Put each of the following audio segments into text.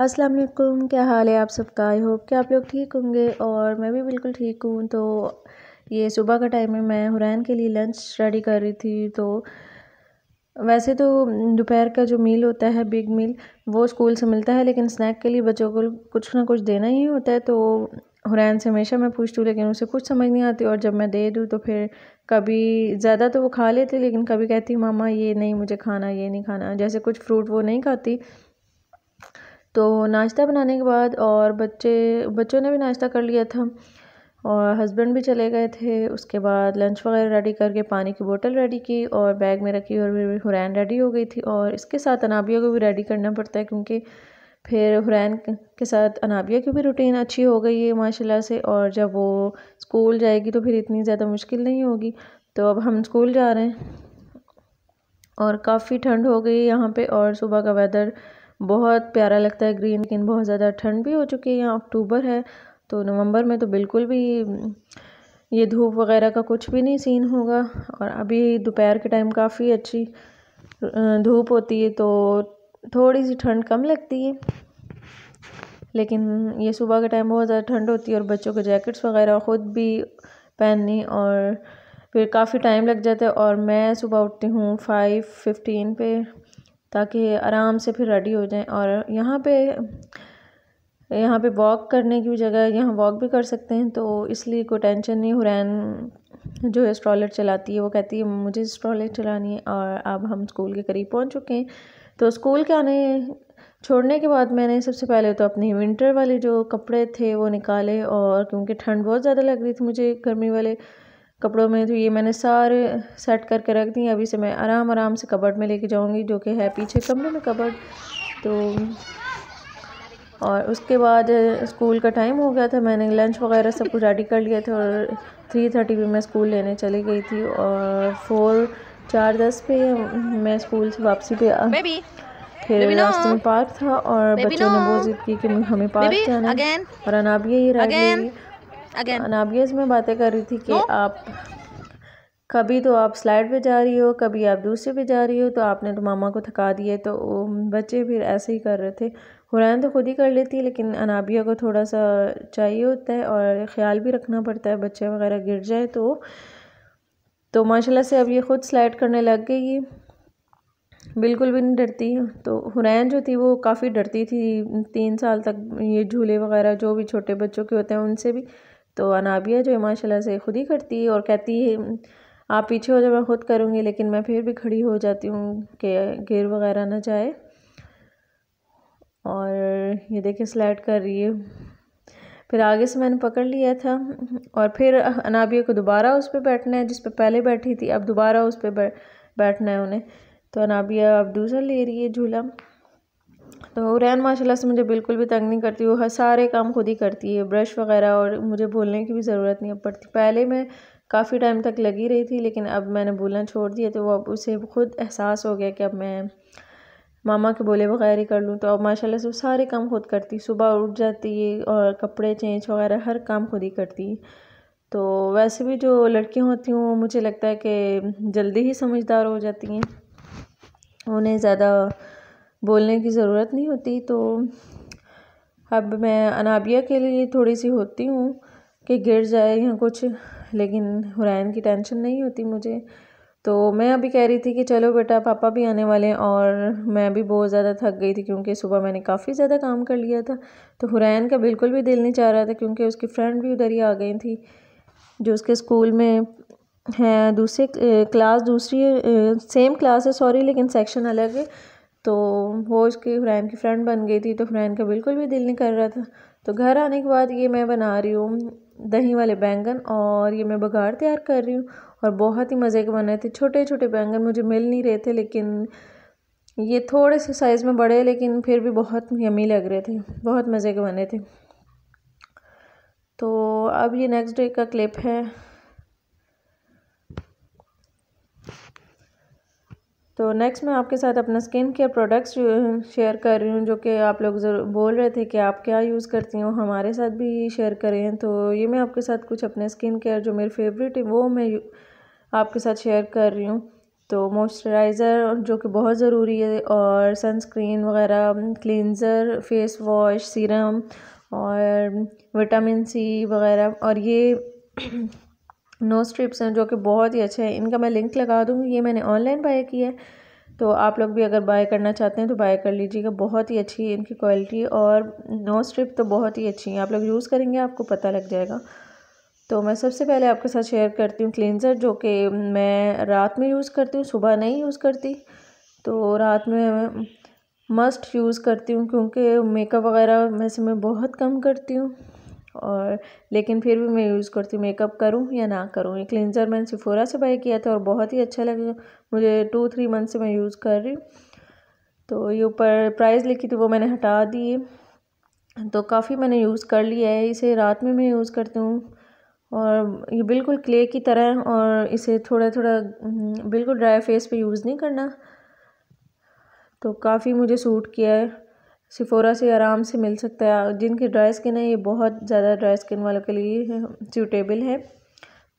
अस्सलाम वालेकुम क्या हाल है आप सबका आई होप कि आप लोग ठीक होंगे और मैं भी बिल्कुल ठीक हूँ तो ये सुबह का टाइम है मैं हुरैन के लिए लंच रेडी कर रही थी तो वैसे तो दोपहर का जो मील होता है बिग मील वो स्कूल से मिलता है लेकिन स्नैक के लिए बच्चों को कुछ ना कुछ देना ही होता है तो हुरैन से हमेशा मैं पूछती हूँ लेकिन उसे कुछ समझ नहीं आती और जब मैं दे दूँ तो फिर कभी ज़्यादा तो वो खा लेती लेकिन कभी कहती मामा ये नहीं मुझे खाना ये नहीं खाना जैसे कुछ फ्रूट वो नहीं खाती तो नाश्ता बनाने के बाद और बच्चे बच्चों ने भी नाश्ता कर लिया था और हस्बैंड भी चले गए थे उसके बाद लंच वगैरह रेडी करके पानी की बोतल रेडी की और बैग में रखी और मेरी हुरैन रेडी हो गई थी और इसके साथ अनाबिया को भी रेडी करना पड़ता है क्योंकि फिर हुरैन के साथ अनाबिया की भी रूटीन अच्छी हो गई है माशाल्लाह से और जब वो स्कूल जाएगी तो फिर इतनी ज़्यादा मुश्किल नहीं होगी तो अब हम स्कूल जा रहे हैं और काफ़ी ठंड हो गई यहाँ पर और सुबह का वेदर बहुत प्यारा लगता है ग्रीन लेकिन बहुत ज़्यादा ठंड भी हो चुकी है यहाँ अक्टूबर है तो नवंबर में तो बिल्कुल भी हम्म, ये धूप वगैरह का कुछ भी नहीं सीन होगा और अभी दोपहर के टाइम काफ़ी अच्छी धूप होती है तो थोड़ी सी ठंड कम लगती है लेकिन ये सुबह के टाइम बहुत ज़्यादा ठंड होती है और बच्चों के जैकेट्स वगैरह ख़ुद भी पहननी और फिर काफ़ी टाइम लग जाता है और मैं सुबह उठती हूँ फाइव फिफ्टीन पे ताकि आराम से फिर रेडी हो जाएं और यहाँ पे यहाँ पे वॉक करने की भी जगह है यहाँ वॉक भी कर सकते हैं तो इसलिए कोई टेंशन नहीं हुरैन जो है स्ट्रॉलर चलाती है वो कहती है मुझे स्ट्रॉलर चलानी है और अब हम स्कूल के करीब पहुँच चुके हैं तो स्कूल के आने छोड़ने के बाद मैंने सबसे पहले तो अपने विंटर वाले जो कपड़े थे वो निकाले और क्योंकि ठंड बहुत ज़्यादा लग रही थी मुझे गर्मी वाले कपड़ों में तो ये मैंने सारे सेट करके रख दिए अभी से मैं आराम आराम से कबर्ड में लेके जाऊँगी जो कि है पीछे कमरे में कबर्ड तो और उसके बाद स्कूल का टाइम हो गया था मैंने लंच वगैरह सब कुछ रेडी कर लिया था और थ्री थर्टी पर मैं स्कूल लेने चली गई थी और फोर चार दस पे मैं स्कूल से वापसी पे आ, फिर रास्ते में पार्क था और बच्चों ने बहुत जिद की कि हमें पार्क जाना है और अनाब यही रह गई अगेन अनाबिया इसमें बातें कर रही थी कि no? आप कभी तो आप स्लाइड पे जा रही हो कभी आप दूसरे पे जा रही हो तो आपने तो मामा को थका दिए तो बच्चे फिर ऐसे ही कर रहे थे हुरैन तो खुद ही कर लेती है लेकिन अनाबिया को थोड़ा सा चाहिए होता है और ख्याल भी रखना पड़ता है बच्चे वगैरह गिर जाए तो तो माशाल्लाह से अब ये ख़ुद स्लाइड करने लग गई बिल्कुल भी नहीं डरती तो हुरैन जो थी वो काफ़ी डरती थी तीन साल तक ये झूले वगैरह जो भी छोटे बच्चों के होते हैं उनसे भी तो अनाबिया जो है माशाल्लाह से ख़ुद ही करती है और कहती है आप पीछे हो जाओ मैं ख़ुद करूँगी लेकिन मैं फिर भी खड़ी हो जाती हूँ कि गिर वगैरह ना जाए और ये देखिए स्लाइड कर रही है फिर आगे से मैंने पकड़ लिया था और फिर अनाबिया को दोबारा उस पर बैठना है जिस पर पहले बैठी थी अब दोबारा उस पर बैठना है उन्हें तो अनाबिया अब दूसरा ले रही है झूला तो रैन माशाल्लाह से मुझे बिल्कुल भी तंग नहीं करती वो हर सारे काम खुद ही करती है ब्रश वगैरह और मुझे भूलने की भी ज़रूरत नहीं पड़ती पहले मैं काफ़ी टाइम तक लगी रही थी लेकिन अब मैंने भूलना छोड़ दिया तो वो अब उसे खुद एहसास हो गया कि अब मैं मामा के बोले वगैरह ही कर लूँ तो अब माशाल्लाह से वो सारे काम खुद करती सुबह उठ जाती है और कपड़े चेंज वगैरह हर काम खुद ही करती तो वैसे भी जो लड़कियाँ होती हूँ मुझे लगता है कि जल्दी ही समझदार हो जाती हैं उन्हें ज़्यादा बोलने की ज़रूरत नहीं होती तो अब मैं अनाबिया के लिए थोड़ी सी होती हूँ कि गिर जाए या कुछ लेकिन हुरैन की टेंशन नहीं होती मुझे तो मैं अभी कह रही थी कि चलो बेटा पापा भी आने वाले हैं और मैं भी बहुत ज़्यादा थक गई थी क्योंकि सुबह मैंने काफ़ी ज़्यादा काम कर लिया था तो हुरैन का बिल्कुल भी दिल नहीं चाह रहा था क्योंकि उसकी फ्रेंड भी उधर ही आ गई थी जो उसके स्कूल में हैं दूसरे क्लास दूसरी सेम क्लास है सॉरी लेकिन सेक्शन अलग है तो वो उसकी हुरैन की फ्रेंड बन गई थी तो फरहान का बिल्कुल भी दिल नहीं कर रहा था तो घर आने के बाद ये मैं बना रही हूँ दही वाले बैंगन और ये मैं बघार तैयार कर रही हूँ और बहुत ही मज़े के बने थे छोटे छोटे बैंगन मुझे मिल नहीं रहे थे लेकिन ये थोड़े से साइज़ में बड़े लेकिन फिर भी बहुत यमी लग रहे थे बहुत मज़े के बने थे तो अब ये नेक्स्ट डे का क्लिप है तो नेक्स्ट मैं आपके साथ अपना स्किन केयर प्रोडक्ट्स शेयर कर रही हूँ जो कि आप लोग बोल रहे थे कि आप क्या यूज़ करती हूँ हमारे साथ भी शेयर करें तो ये मैं आपके साथ कुछ अपने स्किन केयर जो मेरे फेवरेट है वो मैं आपके साथ शेयर कर रही हूँ तो मॉइस्चराइज़र जो कि बहुत ज़रूरी है और सनस्क्रीन वगैरह क्लिनज़र फेस वॉश सीरम और विटामिन सी वगैरह और ये नो स्ट्रिप्स हैं जो कि बहुत ही अच्छे हैं इनका मैं लिंक लगा दूँगी ये मैंने ऑनलाइन बाय किया है तो आप लोग भी अगर बाय करना चाहते हैं तो बाय कर लीजिएगा बहुत ही अच्छी है इनकी क्वालिटी और नो स्ट्रिप तो बहुत ही अच्छी है आप लोग यूज़ करेंगे आपको पता लग जाएगा तो मैं सबसे पहले आपके साथ शेयर करती हूँ क्लिनज़र जो कि मैं रात में यूज़ करती हूँ सुबह नहीं यूज़ करती तो रात में मस्ट यूज़ करती हूँ क्योंकि मेकअप वगैरह वैसे मैं बहुत कम करती हूँ और लेकिन फिर भी मैं यूज़ करती हूँ मेकअप करूँ या ना करूँ ये क्लिनजर मैंने सिफोरा से बाई किया था और बहुत ही अच्छा लगा मुझे टू थ्री मंथ से मैं यूज़ कर रही हूँ तो ये ऊपर प्राइस लिखी थी वो मैंने हटा दिए तो काफ़ी मैंने यूज़ कर लिया है इसे रात में मैं यूज़ करती हूँ और ये बिल्कुल क्ले की तरह है और इसे थोड़ा थोड़ा हम्म, बिल्कुल ड्राई फेस पे यूज़ नहीं करना तो काफ़ी मुझे सूट किया है सिफोरा से आराम से मिल सकता है जिनकी ड्राई स्किन है ये बहुत ज़्यादा ड्राई स्किन वालों के लिए सूटेबल है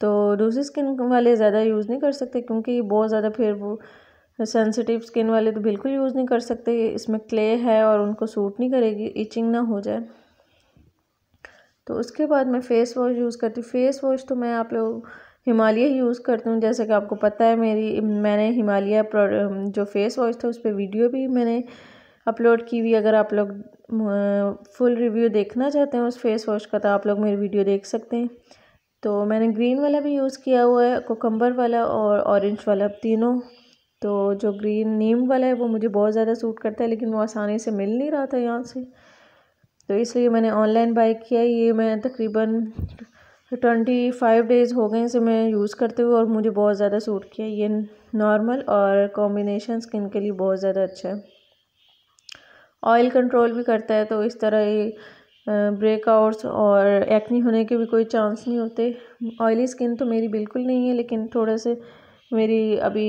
तो दूसरी स्किन वाले ज़्यादा यूज़ नहीं कर सकते क्योंकि बहुत ज़्यादा फिर वो सेंसिटिव स्किन वाले तो बिल्कुल यूज़ नहीं कर सकते इसमें क्ले है और उनको सूट नहीं करेगी इचिंग ना हो जाए तो उसके बाद मैं फ़ेस वॉश यूज़ करती हूँ फेस वॉश तो मैं आप लोग हिमालय ही यूज़ करती हूँ जैसे कि आपको पता है मेरी मैंने हिमालय जो फेस वॉश था उस पर वीडियो भी मैंने अपलोड की हुई अगर आप लोग फुल रिव्यू देखना चाहते हैं उस फेस वॉश का तो आप लोग मेरी वीडियो देख सकते हैं तो मैंने ग्रीन वाला भी यूज़ किया हुआ है कोकम्बर वाला और ऑरेंज वाला तीनों तो जो ग्रीन नीम वाला है वो मुझे बहुत ज़्यादा सूट करता है लेकिन वो आसानी से मिल नहीं रहा था यहाँ से तो इसलिए मैंने ऑनलाइन बाई किया ये मैं तकरीबन ट्वेंटी फाइव डेज़ हो गए इसे मैं यूज़ करते हुए और मुझे बहुत ज़्यादा सूट किया ये नॉर्मल और कॉम्बिनेशन स्किन के लिए बहुत ज़्यादा अच्छा है ऑयल कंट्रोल भी करता है तो इस तरह ये ब्रेकआउट्स और एक्ने होने के भी कोई चांस नहीं होते ऑयली स्किन तो मेरी बिल्कुल नहीं है लेकिन थोड़े से मेरी अभी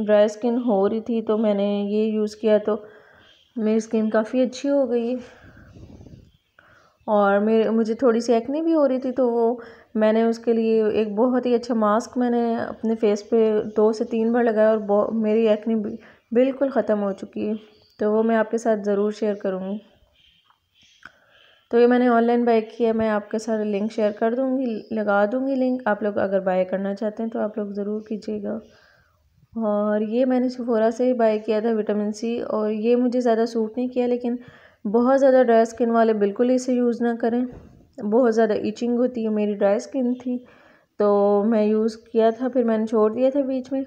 ड्राई स्किन हो रही थी तो मैंने ये यूज़ किया तो मेरी स्किन काफ़ी अच्छी हो गई और मेरे मुझे थोड़ी सी एक्ने भी हो रही थी तो वो मैंने उसके लिए एक बहुत ही अच्छा मास्क मैंने अपने फेस पे दो से तीन बार लगाया और मेरी एक्ने बिल्कुल ख़त्म हो चुकी है तो वो मैं आपके साथ ज़रूर शेयर करूँगी तो ये मैंने ऑनलाइन बाय किया मैं आपके साथ लिंक शेयर कर दूँगी लगा दूँगी लिंक आप लोग अगर बाय करना चाहते हैं तो आप लोग ज़रूर कीजिएगा और ये मैंने सफोरा से ही बाय किया था विटामिन सी और ये मुझे ज़्यादा सूट नहीं किया लेकिन बहुत ज़्यादा ड्राई स्किन वाले बिल्कुल इसे यूज़ ना करें बहुत ज़्यादा इचिंग होती है मेरी ड्राई स्किन थी तो मैं यूज़ किया था फिर मैंने छोड़ दिया था बीच में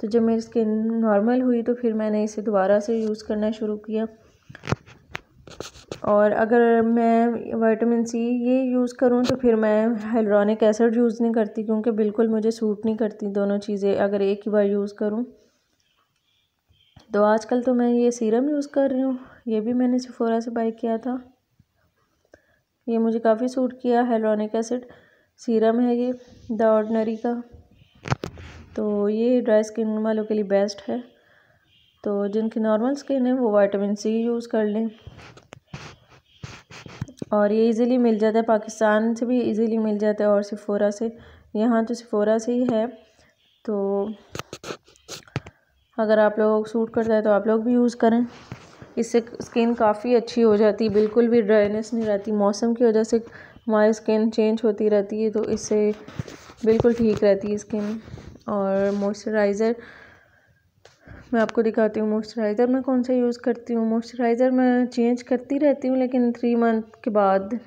तो जब मेरी स्किन नॉर्मल हुई तो फिर मैंने इसे दोबारा से यूज़ करना शुरू किया और अगर मैं विटामिन सी ये यूज़ करूँ तो फिर मैं हेलोनिक एसिड यूज़ नहीं करती क्योंकि बिल्कुल मुझे सूट नहीं करती दोनों चीज़ें अगर एक ही बार यूज़ करूँ तो आजकल तो मैं ये सीरम यूज़ कर रही हूँ ये भी मैंने सिफोरा से बाई किया था ये मुझे काफ़ी सूट किया हेलोनिक एसिड सीरम है ये द ऑर्डनरी का तो ये ड्राई स्किन वालों के लिए बेस्ट है तो जिनकी नॉर्मल स्किन है वो वाइटामिन सी यूज़ कर लें और ये इजीली मिल जाता है पाकिस्तान से भी इजीली मिल जाता है और सिफोरा से यहाँ तो सिफोरा से ही है तो अगर आप लोग सूट करता है तो आप लोग भी यूज़ करें इससे स्किन काफ़ी अच्छी हो जाती है बिल्कुल भी ड्राइनेस नहीं रहती मौसम की वजह से हमारी स्किन चेंज होती रहती है तो इससे बिल्कुल ठीक रहती है स्किन और मॉइस्चराइज़र मैं आपको दिखाती हूँ मॉइस्चराइज़र मैं कौन सा यूज़ करती हूँ मॉइस्चराइज़र मैं चेंज करती रहती हूँ लेकिन थ्री मंथ के बाद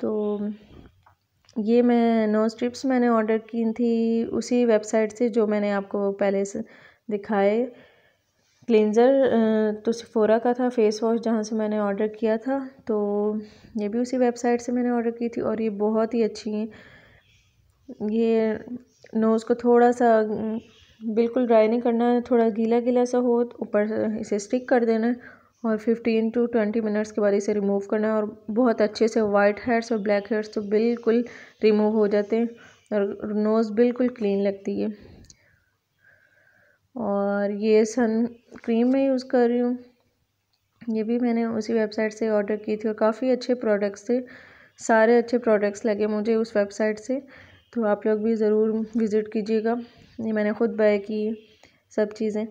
तो ये मैं नो स्ट्रिप्स मैंने ऑर्डर की थी उसी वेबसाइट से जो मैंने आपको पहले से दिखाए क्लिनज़र तो सिफोरा का था फेस वॉश जहाँ से मैंने ऑर्डर किया था तो ये भी उसी वेबसाइट से मैंने ऑर्डर की थी और ये बहुत ही अच्छी हैं ये नोज़ को थोड़ा सा बिल्कुल ड्राई नहीं करना है थोड़ा गीला गीला सा हो तो ऊपर इसे स्टिक कर देना है और 15 टू 20 मिनट्स के बाद इसे रिमूव करना है और बहुत अच्छे से वाइट हेयर्स और ब्लैक हेयर्स तो बिल्कुल रिमूव हो जाते हैं और नोज़ बिल्कुल क्लीन लगती है और ये सन क्रीम मैं यूज़ कर रही हूँ ये भी मैंने उसी वेबसाइट से ऑर्डर की थी और काफ़ी अच्छे प्रोडक्ट्स थे सारे अच्छे प्रोडक्ट्स लगे मुझे उस वेबसाइट से तो आप लोग भी ज़रूर विज़िट कीजिएगा ये मैंने ख़ुद बाय की सब चीज़ें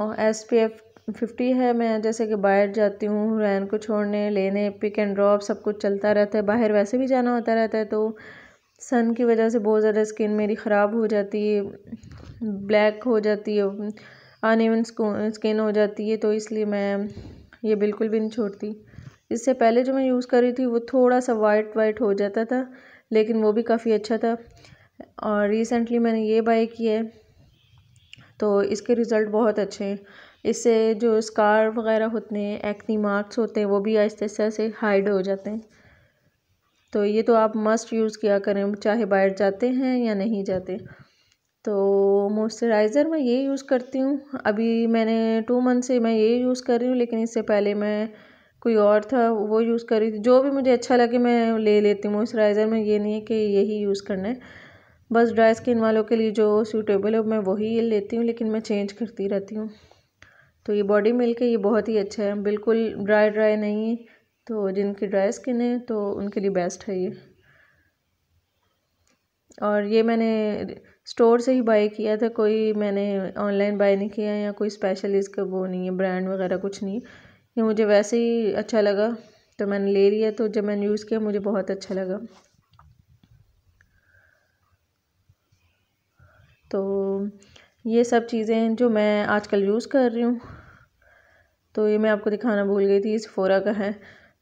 और एस पी एफ फिफ्टी है मैं जैसे कि बाहर जाती हूँ रैन को छोड़ने लेने पिक एंड ड्रॉप सब कुछ चलता रहता है बाहर वैसे भी जाना होता रहता है तो सन की वजह से बहुत ज़्यादा स्किन मेरी ख़राब हो जाती है ब्लैक हो जाती है अन ईवन स्किन हो जाती है तो इसलिए मैं ये बिल्कुल भी नहीं छोड़ती इससे पहले जो मैं यूज़ कर रही थी वो थोड़ा सा वाइट वाइट हो जाता था लेकिन वो भी काफ़ी अच्छा था और रिसेंटली मैंने ये बाय किया है तो इसके रिज़ल्ट बहुत अच्छे हैं इससे जो स्कार वगैरह होते हैं एक्नी मार्क्स होते हैं वो भी आहिस्ते आहिस्ते से हाइड हो जाते हैं तो ये तो आप मस्ट यूज़ किया करें चाहे बाहर जाते हैं या नहीं जाते तो मॉइस्चराइज़र मैं ये यूज़ करती हूँ अभी मैंने टू मंथ से मैं ये यूज़ कर रही हूँ लेकिन इससे पहले मैं कोई और था वो यूज़ कर रही थी जो भी मुझे अच्छा लगे मैं ले लेती हूँ मॉइस्चराइज़र में ये नहीं है कि यही यूज़ करना है बस ड्राई स्किन वालों के लिए जो सूटेबल है मैं वही लेती हूँ लेकिन मैं चेंज करती रहती हूँ तो ये बॉडी मिल्क है ये बहुत ही अच्छा है बिल्कुल ड्राई ड्राई नहीं है तो जिनकी ड्राई स्किन है तो उनके लिए बेस्ट है ये और ये मैंने स्टोर से ही बाई किया था कोई मैंने ऑनलाइन बाई नहीं किया या कोई स्पेशल इसका वो नहीं है ब्रांड वगैरह कुछ नहीं ये मुझे वैसे ही अच्छा लगा तो मैंने ले लिया तो जब मैंने यूज़ किया मुझे बहुत अच्छा लगा तो ये सब चीज़ें जो मैं आजकल यूज़ कर रही हूँ तो ये मैं आपको दिखाना भूल गई थी इस फोरा का है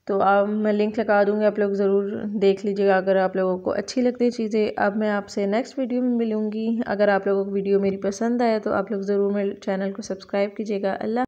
तो आप मैं लिंक लगा दूँगी आप लोग ज़रूर देख लीजिएगा अगर आप लोगों को अच्छी लगती है चीज़ें अब मैं आपसे नेक्स्ट वीडियो में मिलूँगी अगर आप लोगों को वीडियो मेरी पसंद आया तो आप लोग ज़रूर मेरे चैनल को सब्सक्राइब कीजिएगा अल्लाह